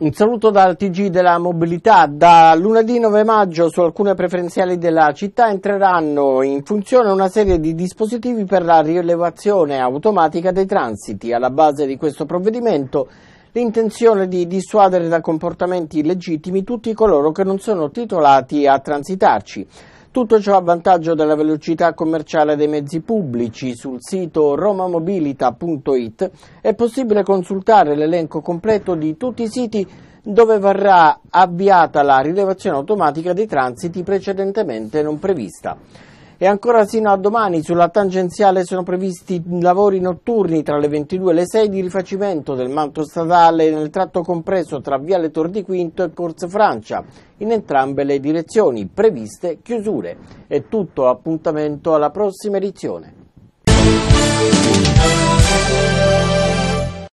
Un saluto dal TG della mobilità. Da lunedì 9 maggio su alcune preferenziali della città entreranno in funzione una serie di dispositivi per la rilevazione automatica dei transiti. Alla base di questo provvedimento l'intenzione di dissuadere da comportamenti illegittimi tutti coloro che non sono titolati a transitarci. Tutto ciò a vantaggio della velocità commerciale dei mezzi pubblici. Sul sito romamobilita.it è possibile consultare l'elenco completo di tutti i siti dove verrà avviata la rilevazione automatica dei transiti precedentemente non prevista. E ancora sino a domani sulla tangenziale sono previsti lavori notturni tra le 22 e le 6 di rifacimento del manto stradale nel tratto compreso tra Viale Tor di Quinto e Corso Francia, in entrambe le direzioni, previste chiusure. È tutto, appuntamento alla prossima edizione.